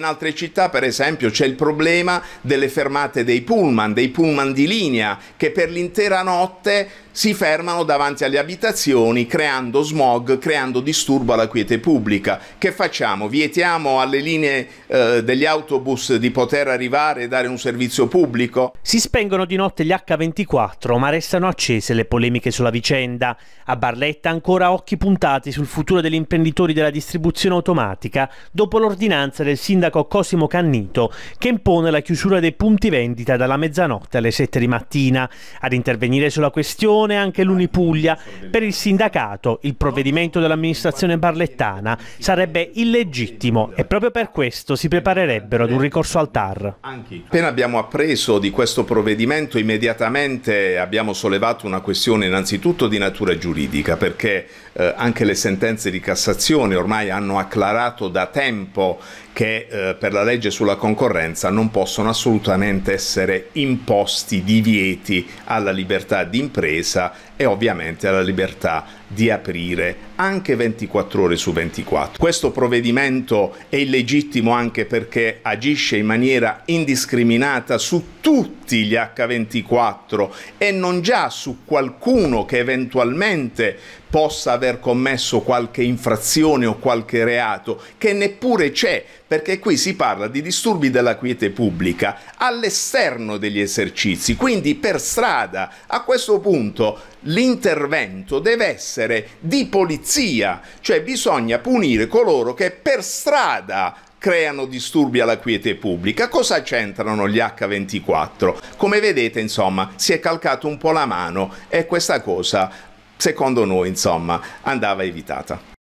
In altre città, per esempio, c'è il problema delle fermate dei pullman, dei pullman di linea, che per l'intera notte si fermano davanti alle abitazioni creando smog, creando disturbo alla quiete pubblica. Che facciamo? Vietiamo alle linee eh, degli autobus di poter arrivare e dare un servizio pubblico? Si spengono di notte gli H24, ma restano accese le polemiche sulla vicenda. A Barletta ancora occhi puntati sul futuro degli imprenditori della distribuzione automatica dopo l'ordinanza del sindaco Cosimo Cannito che impone la chiusura dei punti vendita dalla mezzanotte alle 7 di mattina. Ad intervenire sulla questione Pordenone e anche l'Unipuglia. Per il sindacato il provvedimento dell'amministrazione barlettana sarebbe illegittimo e proprio per questo si preparerebbero ad un ricorso al TAR. Appena abbiamo appreso di questo provvedimento immediatamente abbiamo sollevato una questione innanzitutto di natura giuridica perché eh, anche le sentenze di Cassazione ormai hanno acclarato da tempo che eh, per la legge sulla concorrenza non possono assolutamente essere imposti divieti alla libertà di impresa difesa e ovviamente alla libertà di aprire anche 24 ore su 24. Questo provvedimento è illegittimo anche perché agisce in maniera indiscriminata su tutti gli H24 e non già su qualcuno che eventualmente possa aver commesso qualche infrazione o qualche reato, che neppure c'è, perché qui si parla di disturbi della quiete pubblica all'esterno degli esercizi, quindi per strada. A questo punto punto l'intervento deve essere di polizia, cioè bisogna punire coloro che per strada creano disturbi alla quiete pubblica. Cosa c'entrano gli H24? Come vedete, insomma, si è calcato un po' la mano e questa cosa, secondo noi, insomma, andava evitata.